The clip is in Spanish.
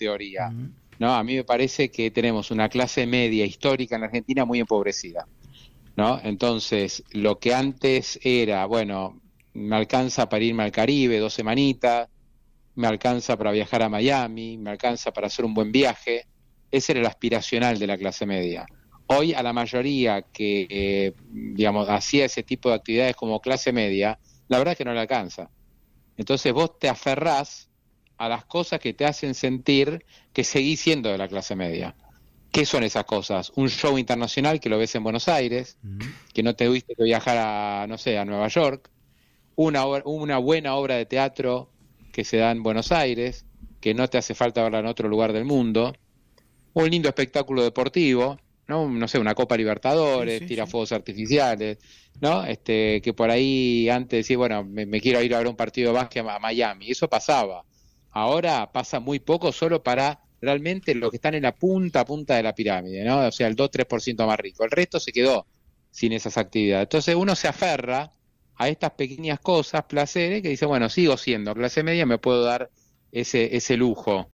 teoría. ¿no? A mí me parece que tenemos una clase media histórica en la Argentina muy empobrecida. ¿no? Entonces, lo que antes era, bueno, me alcanza para irme al Caribe dos semanitas, me alcanza para viajar a Miami, me alcanza para hacer un buen viaje, ese era el aspiracional de la clase media. Hoy a la mayoría que, eh, digamos, hacía ese tipo de actividades como clase media, la verdad es que no le alcanza. Entonces vos te aferrás a las cosas que te hacen sentir que seguís siendo de la clase media. ¿Qué son esas cosas? Un show internacional que lo ves en Buenos Aires, que no te tuviste que viajar a, no sé, a Nueva York, una, una buena obra de teatro que se da en Buenos Aires, que no te hace falta verla en otro lugar del mundo, un lindo espectáculo deportivo, ¿no? No sé, una Copa Libertadores, sí, fuegos artificiales, ¿no? Este, que por ahí antes decís, bueno, me, me, quiero ir a ver un partido de básquet a Miami. Eso pasaba ahora pasa muy poco solo para realmente los que están en la punta punta de la pirámide, ¿no? O sea, el 2-3% más rico. El resto se quedó sin esas actividades. Entonces uno se aferra a estas pequeñas cosas, placeres, que dice, bueno, sigo siendo clase media, me puedo dar ese, ese lujo.